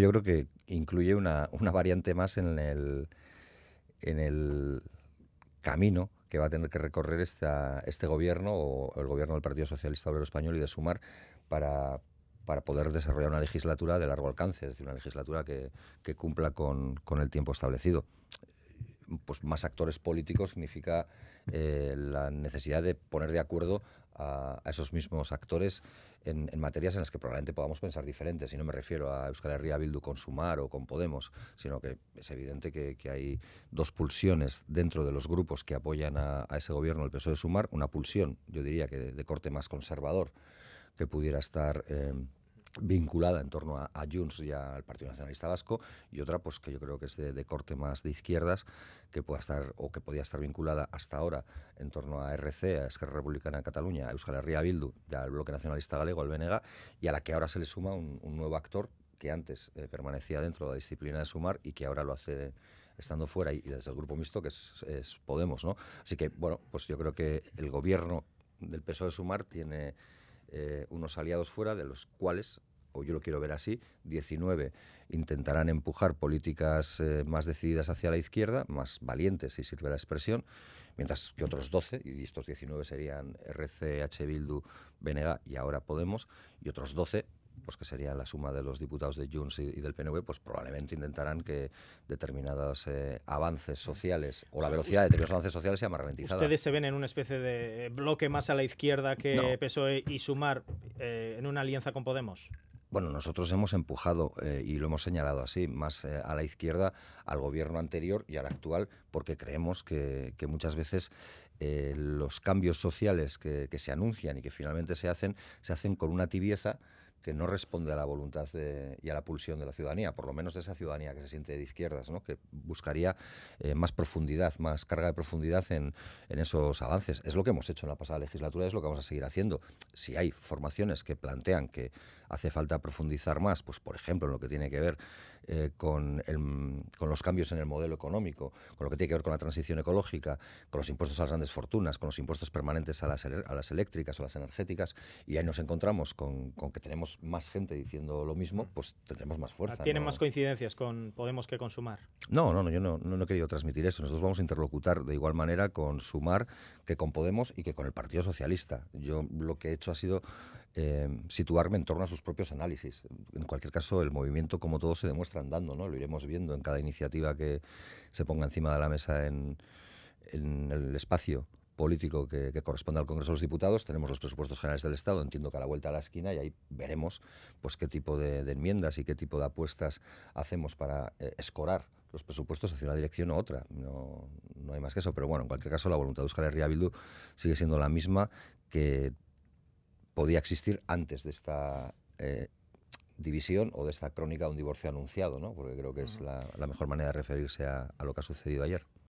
Yo creo que incluye una, variante más en el, en el camino que va a tener que recorrer esta, este gobierno o el gobierno del Partido Socialista Obrero Español y de Sumar para, poder desarrollar una legislatura de largo alcance, es decir, una legislatura que, cumpla con, con, el tiempo establecido. Pues, más actores políticos significa eh, la necesidad de poner de acuerdo a, esos mismos actores en, materias en las que probablemente podamos pensar diferentes. Y no me refiero a Euskal Herria Bildu con Sumar o con Podemos, sino que es evidente que, hay dos pulsiones dentro de los grupos que apoyan a, ese gobierno, el de Sumar, una pulsión, yo diría que de, corte más conservador, que pudiera estar... Eh, vinculada en torno a, a Junts y al Partido Nacionalista Vasco y otra pues que yo creo que es de, corte más de izquierdas que pueda estar o que podía estar vinculada hasta ahora en torno a RC, a Esquerra Republicana de Cataluña, a Euskal Herria Bildu, al Bloque Nacionalista Galego, al BNG y a la que ahora se le suma un, nuevo actor que antes eh, permanecía dentro de la disciplina de Sumar y que ahora lo hace estando fuera y, desde el grupo mixto que es, Podemos, ¿no? Así que bueno, pues yo creo que el gobierno del peso e de Sumar tiene eh, unos aliados fuera, de los cuales, o yo lo quiero ver así, 19 intentarán empujar políticas eh, más decididas hacia la izquierda, más valientes, si sirve la expresión, mientras que otros 12, y estos 19 serían RC, Bildu, BNG y ahora Podemos, y otros 12 pues que sería la suma de los diputados de Junts y, del PNV, pues probablemente intentarán que determinados eh, avances sociales o la velocidad de determinados avances sociales sea más ralentizada. ¿Ustedes se ven en una especie de bloque más a la izquierda que PSOE y sumar eh, en una alianza con Podemos? Bueno, nosotros hemos empujado, eh, y lo hemos señalado así, más a la izquierda al gobierno anterior y al actual, porque creemos que, muchas veces los cambios sociales que, que, se anuncian y que finalmente se hacen, se hacen con una tibieza que no responde a la voluntad eh, y a la pulsión de la ciudadanía, por lo menos de esa ciudadanía que se siente de izquierdas, que buscaría eh, más profundidad, más carga de profundidad en, esos avances. Es lo que hemos hecho en la pasada legislatura, y es lo que vamos a seguir haciendo. Si hay formaciones que plantean que hace falta profundizar más, pues por ejemplo en lo que tiene que ver eh, con, los cambios en el modelo económico, con lo que tiene que ver con la transición ecológica, con los impuestos a las grandes fortunas, con los impuestos permanentes a las, a las eléctricas o las energéticas, y ahí nos encontramos con que tenemos más gente diciendo lo mismo, pues tendremos más fuerza. ¿Tiene más coincidencias con Podemos que con Sumar? No, no, no yo no, no, he querido transmitir eso. Nosotros vamos a interlocutar de igual manera con Sumar que con Podemos y que con el Partido Socialista. Yo lo que he hecho ha sido eh, situarme en torno a sus propios análisis. En cualquier caso, el movimiento, como todo, se demuestra andando, ¿no? Lo iremos viendo en cada iniciativa que se ponga encima de la mesa en, en el espacio político que, corresponde al Congreso de los Diputados, tenemos los presupuestos generales del Estado, entiendo que a la vuelta a la esquina y ahí veremos pues qué tipo de, enmiendas y qué tipo de apuestas hacemos para eh, escorar los presupuestos hacia una dirección u otra. No, no hay más que eso, pero bueno, en cualquier caso la voluntad de Euskal Herria Bildu sigue siendo la misma que podía existir antes de esta... Eh, división o de esta crónica de un divorcio anunciado, ¿no? porque creo que es la, mejor manera de referirse a lo que ha sucedido ayer.